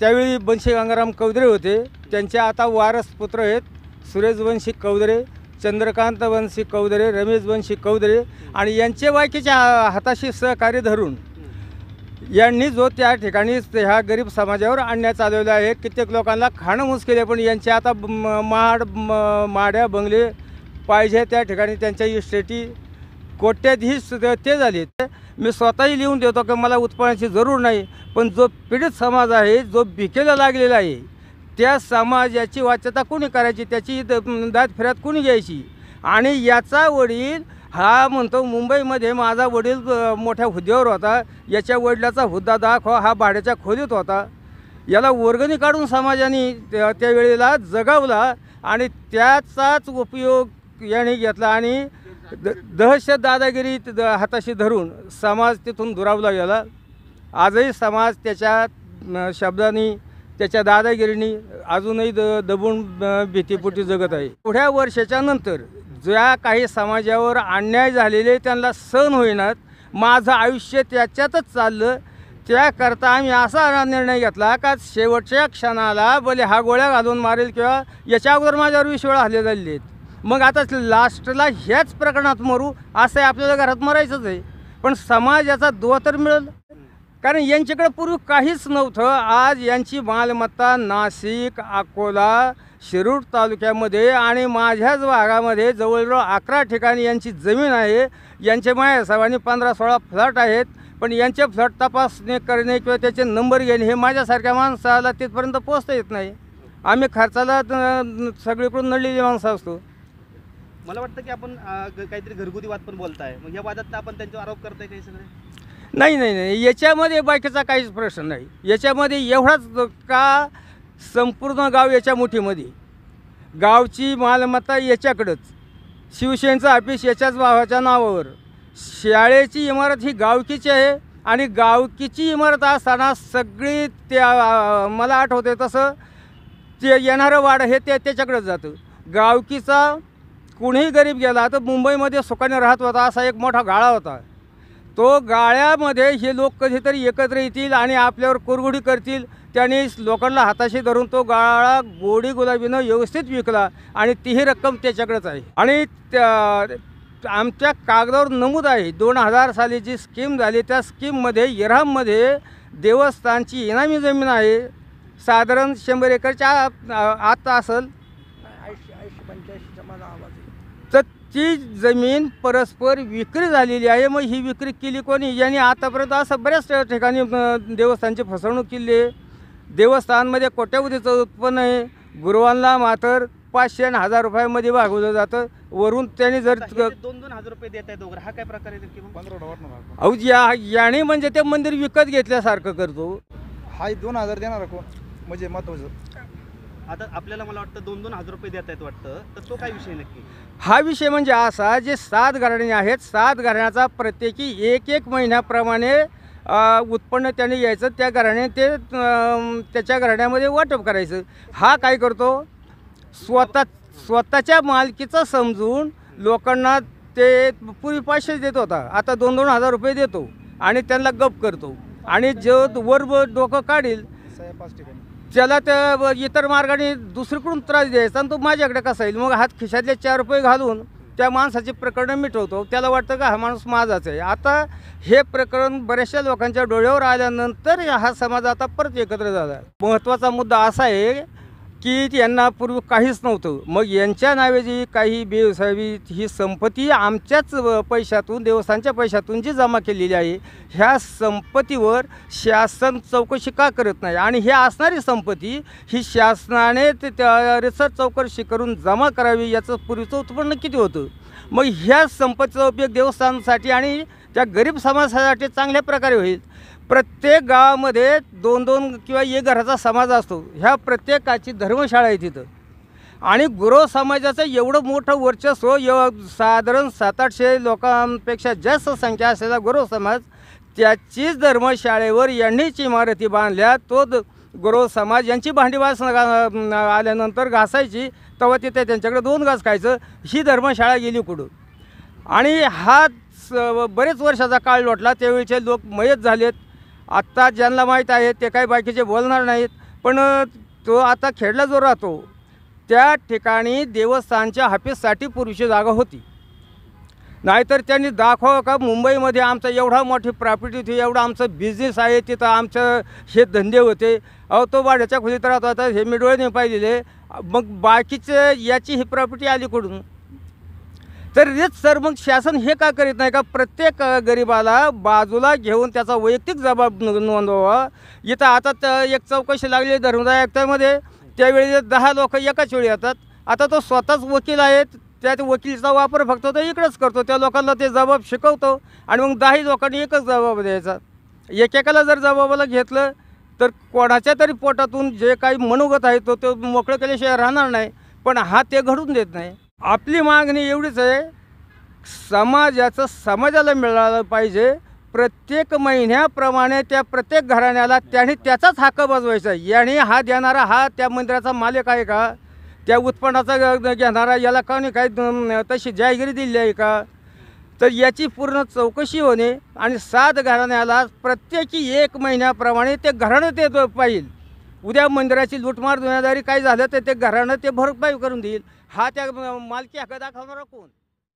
त्यावेळी बंशी गंगाराम कौदरे होते त्यांचे आता वारस पुत्र आहेत सुरेश वंशी कौदरे चंद्रकांत वंशी कौदरे रमेश वंशी कौदरे आणि यांचे बायकीच्या हाताशी सहकार्य धरून यांनी जो त्या ठिकाणी ह्या गरीब समाजावर आणण्यात चालवलं आहे कित्येक लोकांना खाणं मुश्किल आहे पण यांचे आता माड माड्या बंगले पाहिजे त्या ठिकाणी त्यांच्या इस्टेटी कोट्याधीश ते झाले मी स्वतःही लिहून देतो की मला उत्पन्नाची जरूर नाही पण जो पीडित समाज आहे जो भिकेला लागलेला आहे त्या समाजाची वाच्यता कोणी करायची त्याची दात फिरात कोणी घ्यायची आणि याचा वडील हा म्हणतो मुंबईमध्ये माझा वडील मोठ्या हुद्द्यावर होता याच्या वडिलाचा हुद्दा दाखवा हा भाड्याच्या खोलीत होता याला वर्गणी काढून समाजाने त्यावेळेला जगावला आणि त्याचाच उपयोग याने घेतला आणि द दहशत दादागिरी द हाताशी धरून समाज तिथून दुरावला गेला आजही समाज त्याच्या शब्दांनी त्याच्या दादागिरीनी अजूनही द दबून भीतीपोटी जगत आहे एवढ्या वर्षाच्या नंतर ज्या काही समाजावर अन्याय झालेले त्यांना सहन होईनात माझं आयुष्य त्याच्यातच चाललं त्याकरता आम्ही असा निर्णय घेतला का शेवटच्या क्षणाला भले हा गोळ्या घालून मारेल किंवा याच्या अगोदर माझ्यावर विश्वास हल्ले झालेले आहेत मग आता लास्टला ह्याच प्रकरणात मरू असं आपल्याला घरात मरायचंच आहे पण समाजाचा दुवा तर मिळेल कारण यांच्याकडे पूर्वी काहीच नव्हतं आज यांची मालमत्ता नाशिक अकोला शिरूर तालुक्यामध्ये आणि माझ्याच भागामध्ये जवळजवळ अकरा ठिकाणी यांची जमीन आहे यांचे माझ्या हिशोबाने पंधरा सोळा फ्लॅट आहेत पण यांचे फ्लॅट तपासणे करणे किंवा त्याचे नंबर घेणे हे माझ्यासारख्या माणसाला तिथपर्यंत पोचता येत नाही आम्ही खर्चाला सगळीकडून नडलेली माणसं असतो मला वाटतं की आपण काहीतरी घरगुती वाद पण बोलताय मग या वादात आपण त्यांच्यावर आरोप करताय काही सगळे नाही नाही नाही याच्यामध्ये बाकीचा काहीच प्रश्न नाही याच्यामध्ये एवढाच का संपूर्ण गाव याच्या मुठीमध्ये गावची मालमत्ता याच्याकडंच शिवसेनेचं ऑफिस याच्याच भावाच्या नावावर शाळेची इमारत ही गावकीची आहे आणि गावकीची इमारत असताना सगळी त्या मला आठवते तसं ते येणारं वाड हे ते त्याच्याकडंच जातं गावकीचा कुणीही गरीब गेला तर मुंबईमध्ये सुखाने राहत होता असा एक मोठा गाळा होता तो गाळ्यामध्ये हे लोक कधीतरी एकत्र येतील आणि आपल्यावर कुरगुडी करतील त्यांनी लोकांना हाताशी धरून तो गाळा गोडी गुलाबीनं व्यवस्थित विकला आणि तीही रक्कम त्याच्याकडेच आहे आणि आमच्या कागदावर नमूद आहे दोन हजार साली जी स्कीम झाली त्या स्कीममध्ये इराममध्ये देवस्थानची इनामी जमीन आहे साधारण शंभर एकरच्या आत असेल ऐंशी ऐंशी पंच्याऐंशीच्या तर ती जमीन परस्पर विक्री झालेली आहे मग ही विक्री केली कोणी यांनी आतापर्यंत असं बऱ्याच ठिकाणी देवस्थानची फसवणूक केली आहे देवस्थानमध्ये कोट्यावधीचं उत्पन्न आहे गुरुवांना मात्र पाचशे आणि हजार रुपयामध्ये भागवलं जातं वरून त्याने जर दोन दोन हजार रुपये देत आहेत हा काय प्रकार अहो या याने म्हणजे ते मंदिर विकत घेतल्यासारखं करतो हा दोन हजार देणार कोण म्हणजे महत्वाचं आता आपल्याला मला वाटतं दोन दोन हजार रुपये देत आहेत वाटतं तर तो काय विषय नक्की हा विषय म्हणजे असा जे सात घराणे आहेत सात घराण्याचा प्रत्येकी एक एक महिन्याप्रमाणे उत्पन्न त्याने यायचं त्या घराण्या ते त्याच्या घराण्यामध्ये वाटप करायचं हा काय करतो स्वतः स्वतःच्या मालकीचं समजून लोकांना ते पूर्वी पैसे देत होता आता दोन दोन हजार रुपये देतो आणि त्यांना गप करतो आणि जो वर डोकं काढील त्याला त्या इतर मार्गाने दुसरीकडून त्रास द्यायचा आणि तो माझ्याकडे कसा येईल मग हात खिशातले चार रुपये घालून त्या माणसाचे प्रकरण मिटवतो त्याला वाटतं का हा माणूस माझाच आहे आता हे प्रकरण बऱ्याचशा लोकांच्या डोळ्यावर आल्यानंतर हा समाज आता परत एकत्र झाला महत्त्वाचा मुद्दा असा आहे की यांना पूर्वी काहीच नव्हतं मग यांच्या नावे जी काही बेवसावी ही संपत्ती आमच्याच पैशातून देवस्थानच्या पैशातून जी जमा केलेली आहे ह्या संपत्तीवर शासन चौकशी का करत नाही आणि हे असणारी संपत्ती ही शासनाने ते त्या रिसर्च चौकशी करून जमा करावी याचं पूर्वीचं उत्पन्न किती होतं मग ह्या संपत्तीचा उपयोग देवस्थानसाठी आणि त्या गरीब समाजासाठी चांगल्या प्रकारे होईल प्रत्येक गावामध्ये दोन दोन किंवा एक घराचा समाज असतो ह्या प्रत्येकाची धर्मशाळा आहे तिथं आणि गुरव समाजाचं एवढं मोठं वर्चस्व एव साधारण सात आठशे लोकांपेक्षा जास्त संख्या असलेला गुरव समाज त्याचीच धर्मशाळेवर यांनीच इमारती बांधल्या तो द गुरव समाज यांची भांडी वास आल्यानंतर घासायची तेव्हा तिथे त्यांच्याकडे दोन घास खायचं ही धर्मशाळा गेली कुठं आणि हा स बरेच वर्षाचा काळ लोटला त्यावेळीचे लोक मयत झालेत आत्ता ज्यांना माहीत आहे ते काही बाकीचे बोलणार नाहीत पण तो आता खेडला जो राहतो त्या ठिकाणी देवस्थानच्या हाफीससाठी पूर्वीची जागा होती नाहीतर त्यांनी दाखवा का मुंबईमध्ये आमचा एवढा मोठी प्रॉपर्टी होती एवढं आमचा बिझनेस आहे तिथं आमचं हे धंदे होते अहो तो वाड्याच्या खोलीत राहतो आता हे मिडवळ नाही पाहिलेले मग बाकीचं याची ही प्रॉपर्टी आली कुठून तर हेच सर मग शासन हे का करीत नाही का प्रत्येक गरिबाला बाजूला घेऊन त्याचा वैयक्तिक जबाब नोंदवावा इथं आता एक चौकशी लागली धर्मदाय आयुक्तामध्ये त्यावेळी दहा लोक एकाच वेळी येतात आता तो स्वतःच वकील आहेत त्यात वकीलचा वापर फक्त तो इकडंच करतो त्या लोकांना ते जबाब शिकवतो आणि मग दहाही लोकांनी एकच जबाब द्यायचा एकेकाला जर जबाबाला घेतलं तर कोणाच्या तरी पोटातून जे काही मनोगत आहे तो ते मोकळं केल्याशिवाय राहणार नाही पण हा ते घडून देत नाही आपली मागणी एवढीच आहे समाजाचं समाजाला मिळालं पाहिजे प्रत्येक महिन्याप्रमाणे त्या प्रत्येक घराण्याला त्याने त्याचाच हक्क बजवायचा याने हा देणारा हा त्या मंदिराचा मालक आहे का त्या उत्पन्नाचा घेणारा याला का काही तशी जायगिरी दिली आहे का तर याची पूर्ण चौकशी होणे आणि सात घराण्याला प्रत्येकी एक महिन्याप्रमाणे ते घराणं ते पाहिजे उद्या मंदिराची लुटमार दुनियादारी काय झालं तर ते घराणं ते भरपाई करून देईल हा त्या मालकी हक्क दाखवणारा कोण